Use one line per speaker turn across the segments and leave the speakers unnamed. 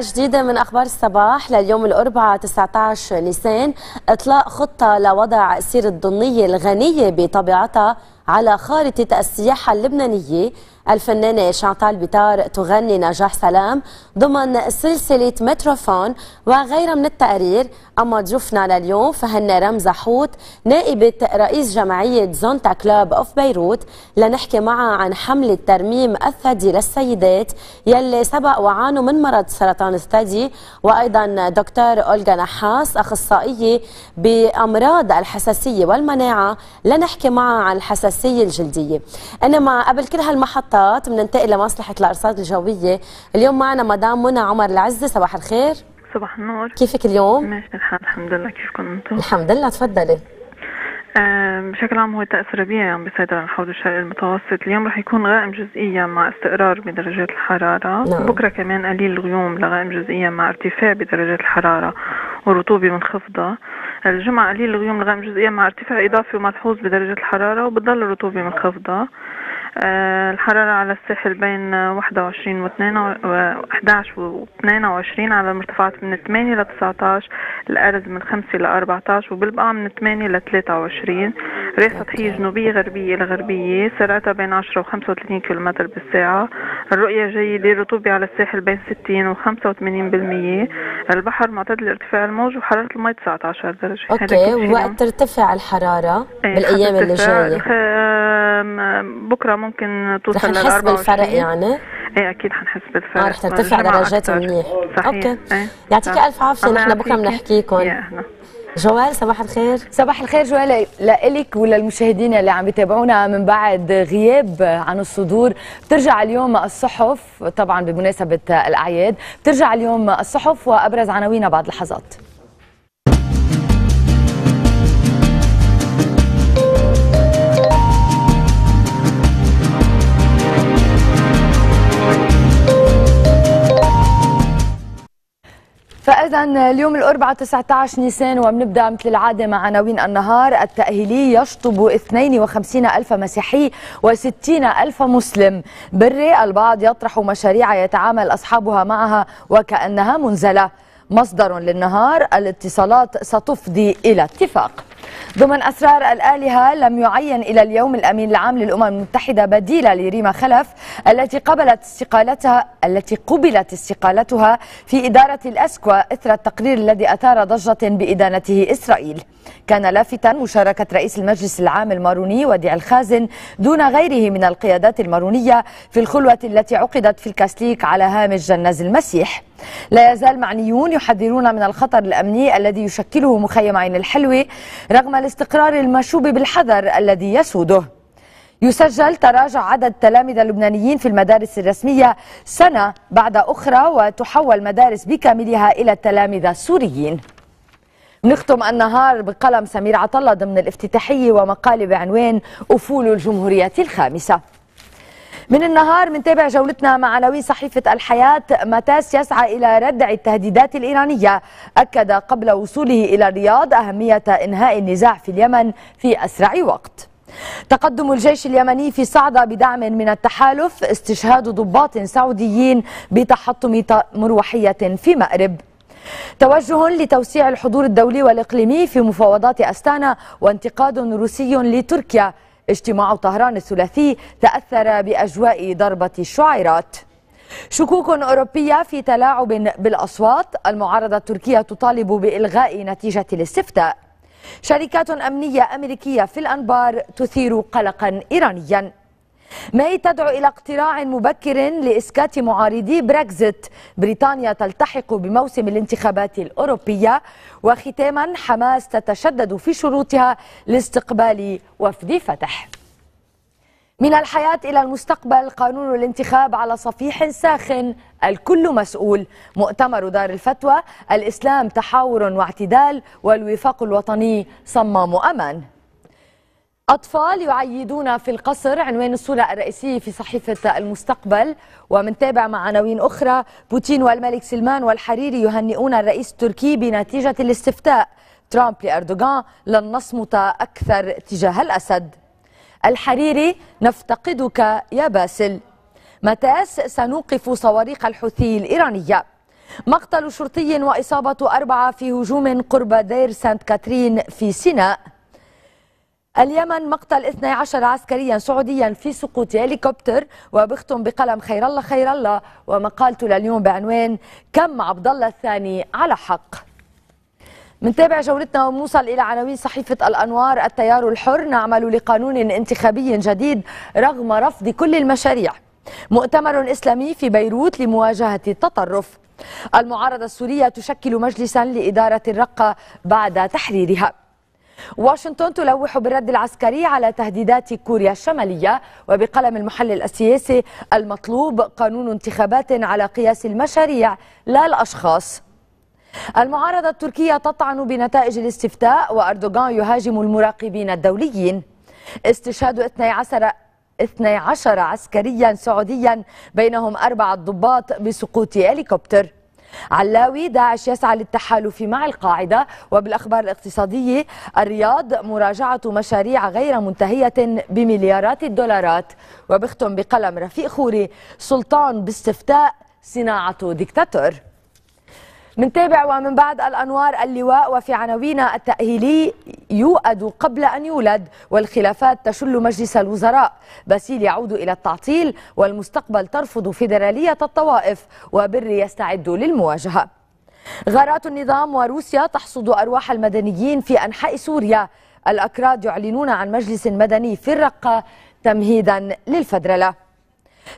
جديدة من أخبار الصباح لليوم الأربعاء 19 نيسان إطلاق خطة لوضع سير الضمنية الغنية بطبيعتها على خارطة السياحة اللبنانية الفنانة شانتال بيتار تغني نجاح سلام ضمن سلسلة متروفون وغيرها من التقارير أما ضيوفنا لليوم فهن رمزة حوت نائبة رئيس جمعية زونتا كلاب أوف بيروت لنحكي معها عن حملة ترميم الثدي للسيدات يلي سبق وعانوا من مرض سرطان الثدي وأيضا دكتور أولغا نحاس أخصائية بأمراض الحساسية والمناعة لنحكي معها عن الحساسية الحساسيه الجلدية أنا مع قبل كل هالمحطات بننتقل لمصلحة الأرصاد الجوية اليوم معنا مدام منى عمر العزة صباح الخير صباح النور كيفك اليوم؟ ماشي الحال الحمد لله كيفكم انتم؟ الحمد لله تفضلي بشكل عام هو التأثر الربيعي عم يعني بيسيطر على الحوض الشرقي المتوسط، اليوم رح يكون غائم جزئيا مع استقرار بدرجات الحرارة، نعم. بكره كمان قليل الغيوم لغائم جزئيا مع ارتفاع بدرجات الحرارة ورطوبة منخفضة، الجمعة قليل الغيوم الغامق جزئيا مع ارتفاع إضافي وملحوظ بدرجة الحرارة وبتضل الرطوبة منخفضة آه، الحرارة على الساحل بين 21 و 11 و 22 على المرتفعات من 8 ل 19 الأرز من 5 ل 14 وبالبقعة من 8 ل 23 ريح سطحية جنوبية غربية لغربية سرعتها بين 10 و 35 كم بالساعة الرؤية جيدة الرطوبة على الساحل بين 60 و 85% البحر معتدل ارتفاع الموج وحرارة الماء 19 درجة اوكي وقت ترتفع الحرارة إيه، بالأيام اللي جاية بكرة ممكن توصل لل 24 رح نحس بالفرق يعني؟ ايه اكيد حنحس بالفرق آه رح ترتفع درجات منيح صحيح اوكي ايه؟ يعطيك الف عافيه نحن بكره بنحكيكم جوال صباح الخير صباح الخير جوال لإلك وللمشاهدين اللي عم بيتابعونا من بعد غياب عن الصدور بترجع اليوم الصحف طبعا بمناسبة الأعياد بترجع اليوم الصحف وأبرز عناوينها بعد لحظات اذا اليوم الاربعاء 19 نيسان وبنبدا مثل العاده مع عناوين النهار التاهيلي يشطب 52 الف مسيحي و60 الف مسلم بري البعض يطرح مشاريع يتعامل اصحابها معها وكانها منزله مصدر للنهار الاتصالات ستفضي الى اتفاق ضمن أسرار الآلهة لم يعين إلى اليوم الأمين العام للأمم المتحدة بديلة لريما خلف التي قبلت استقالتها التي قبلت استقالتها في إدارة الأسكوا إثر التقرير الذي أثار ضجة بإدانته إسرائيل كان لافتا مشاركة رئيس المجلس العام الماروني وديع الخازن دون غيره من القيادات المارونية في الخلوة التي عقدت في الكاسليك على هامش جناز المسيح لا يزال معنيون يحذرون من الخطر الأمني الذي يشكله مخيم عين الحلوة رغم الاستقرار المشوب بالحذر الذي يسوده يسجل تراجع عدد تلامذة اللبنانيين في المدارس الرسمية سنة بعد أخرى وتحول مدارس بكاملها إلى تلامذة السوريين نختم النهار بقلم سمير عطلة ضمن الافتتاحية ومقال بعنوان أفول الجمهورية الخامسة من النهار منتابع جولتنا مع عناوين صحيفة الحياة متاس يسعى إلى ردع التهديدات الإيرانية أكد قبل وصوله إلى الرياض أهمية إنهاء النزاع في اليمن في أسرع وقت تقدم الجيش اليمني في صعدة بدعم من التحالف استشهاد ضباط سعوديين بتحطم مروحية في مأرب توجه لتوسيع الحضور الدولي والإقليمي في مفاوضات أستانا وانتقاد روسي لتركيا اجتماع طهران الثلاثي تأثر بأجواء ضربة الشعيرات شكوك أوروبية في تلاعب بالأصوات المعارضة التركية تطالب بإلغاء نتيجة الاستفتاء شركات أمنية أمريكية في الأنبار تثير قلقا إيرانيا ماي تدعو إلى اقتراع مبكر لإسكات معارضي بريكزيت بريطانيا تلتحق بموسم الانتخابات الأوروبية وختاما حماس تتشدد في شروطها لاستقبال وفد فتح من الحياة إلى المستقبل قانون الانتخاب على صفيح ساخن الكل مسؤول مؤتمر دار الفتوى الإسلام تحاور واعتدال والوفاق الوطني صمام أمان أطفال يعيدون في القصر عنوان الصورة الرئيسية في صحيفة المستقبل ومنتابع مع عناوين أخرى بوتين والملك سلمان والحريري يهنئون الرئيس التركي بنتيجة الاستفتاء ترامب لأردوغان لن نصمت أكثر تجاه الأسد الحريري نفتقدك يا باسل متاس سنوقف صواريخ الحوثي الإيرانية مقتل شرطي وإصابة أربعة في هجوم قرب دير سانت كاترين في سيناء اليمن مقتل 12 عسكريا سعوديا في سقوط هليكوبتر وبختم بقلم خير الله خير الله ومقالته لليوم بعنوان كم عبد الله الثاني على حق منتابع جولتنا ونوصل إلى عناوين صحيفة الأنوار التيار الحر نعمل لقانون انتخابي جديد رغم رفض كل المشاريع مؤتمر إسلامي في بيروت لمواجهة التطرف المعارضة السورية تشكل مجلسا لإدارة الرقة بعد تحريرها واشنطن تلوح بالرد العسكري على تهديدات كوريا الشمالية وبقلم المحلل السياسي المطلوب قانون انتخابات على قياس المشاريع لا الأشخاص المعارضة التركية تطعن بنتائج الاستفتاء وأردوغان يهاجم المراقبين الدوليين استشهاد 12 12 عسكريا سعوديا بينهم أربعة ضباط بسقوط هليكوبتر علاوي داعش يسعى للتحالف مع القاعدة وبالأخبار الاقتصادية الرياض مراجعة مشاريع غير منتهية بمليارات الدولارات وبختم بقلم رفيق خوري سلطان باستفتاء صناعة ديكتاتور منتابع ومن بعد الأنوار اللواء وفي عناوين التأهيلي يوأد قبل أن يولد والخلافات تشل مجلس الوزراء باسيل يعود إلى التعطيل والمستقبل ترفض فيدرالية الطوائف وبري يستعد للمواجهة غارات النظام وروسيا تحصد أرواح المدنيين في أنحاء سوريا الأكراد يعلنون عن مجلس مدني في الرقة تمهيدا للفدرله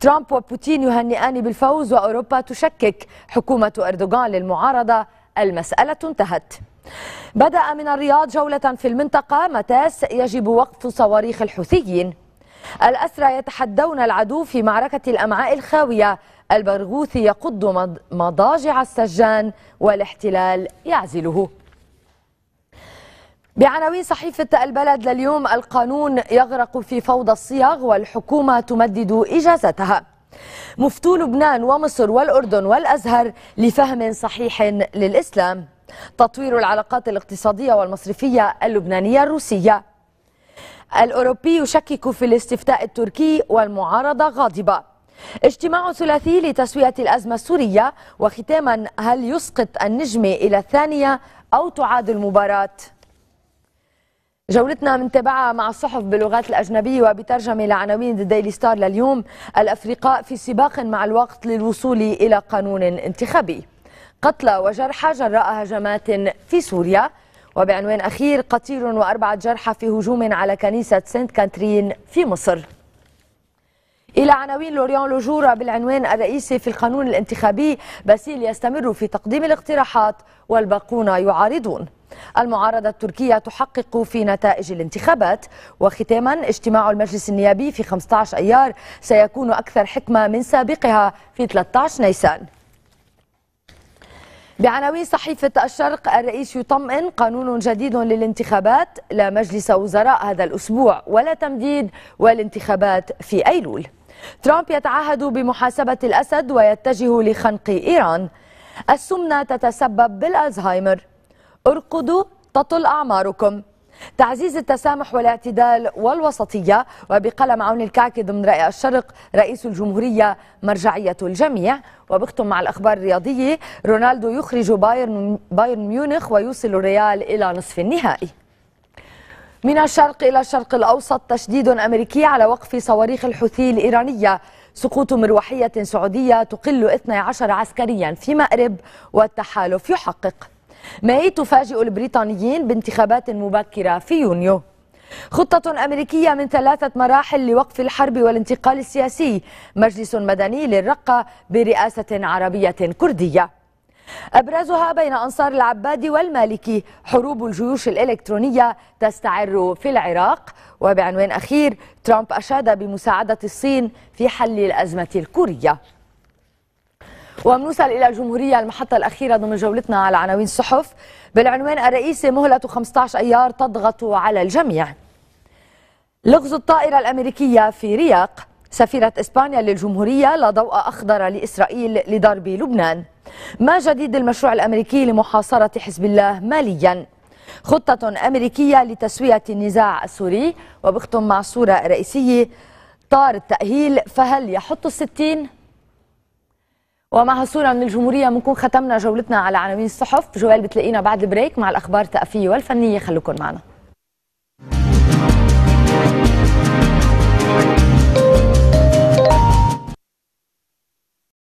ترامب وبوتين يهنئان بالفوز وأوروبا تشكك حكومة أردوغان للمعارضة المسألة انتهت بدأ من الرياض جولة في المنطقة متاس يجب وقف صواريخ الحوثيين الأسرى يتحدون العدو في معركة الأمعاء الخاوية البرغوثي يقض مضاجع السجان والاحتلال يعزله بعناوين صحيفة البلد لليوم القانون يغرق في فوضى الصيغ والحكومة تمدد إجازتها مفتو لبنان ومصر والأردن والأزهر لفهم صحيح للإسلام تطوير العلاقات الاقتصادية والمصرفية اللبنانية الروسية الأوروبي يشكك في الاستفتاء التركي والمعارضة غاضبة اجتماع ثلاثي لتسوية الأزمة السورية وختاما هل يسقط النجم إلى الثانية أو تعاد المباراة؟ جولتنا منتبعة مع الصحف باللغات الأجنبية وبترجمة لعناوين ذا ديلي ستار لليوم الأفرقاء في سباق مع الوقت للوصول إلى قانون انتخابي قتلى وجرحى جراء هجمات في سوريا وبعنوان أخير قتيل وأربعة جرحى في هجوم على كنيسة سانت كاترين في مصر إلى عناوين لوريان لوجورا بالعنوان الرئيسي في القانون الانتخابي باسيل يستمر في تقديم الاقتراحات والباقون يعارضون المعارضة التركية تحقق في نتائج الانتخابات وختاما اجتماع المجلس النيابي في 15 أيار سيكون أكثر حكمة من سابقها في 13 نيسان بعناوين صحيفة الشرق الرئيس يطمئن قانون جديد للانتخابات لا مجلس وزراء هذا الأسبوع ولا تمديد والانتخابات في أيلول ترامب يتعهد بمحاسبة الأسد ويتجه لخنق إيران السمنة تتسبب بالألزهايمر ارقدوا تطل أعماركم تعزيز التسامح والاعتدال والوسطية وبقلم عون الكعكي ضمن رأي الشرق رئيس الجمهورية مرجعية الجميع وبختم مع الأخبار الرياضية رونالدو يخرج بايرن, بايرن ميونخ ويوصل الريال إلى نصف النهائي من الشرق إلى الشرق الأوسط تشديد أمريكي على وقف صواريخ الحوثي الإيرانية سقوط مروحية سعودية تقل 12 عسكريا في مأرب والتحالف يحقق هي تفاجئ البريطانيين بانتخابات مبكرة في يونيو خطة أمريكية من ثلاثة مراحل لوقف الحرب والانتقال السياسي مجلس مدني للرقة برئاسة عربية كردية أبرزها بين أنصار العبادي والمالكي حروب الجيوش الإلكترونية تستعر في العراق وبعنوان أخير ترامب أشاد بمساعدة الصين في حل الأزمة الكورية وبنوصل إلى الجمهورية المحطة الأخيرة ضمن جولتنا على عناوين الصحف بالعنوان الرئيسي مهلة 15 أيار تضغط على الجميع لغز الطائرة الأمريكية في رياق سفيرة إسبانيا للجمهورية لا ضوء أخضر لإسرائيل لضرب لبنان ما جديد المشروع الأمريكي لمحاصرة حزب الله مالياً خطة أمريكية لتسوية النزاع السوري وبختم مع صورة رئيسية طار التأهيل فهل يحط الستين؟ ومع صورة من الجمهورية بنكون ختمنا جولتنا على عناوين الصحف جوال بتلاقينا بعد البريك مع الأخبار الثقافية والفنية خلوكن معنا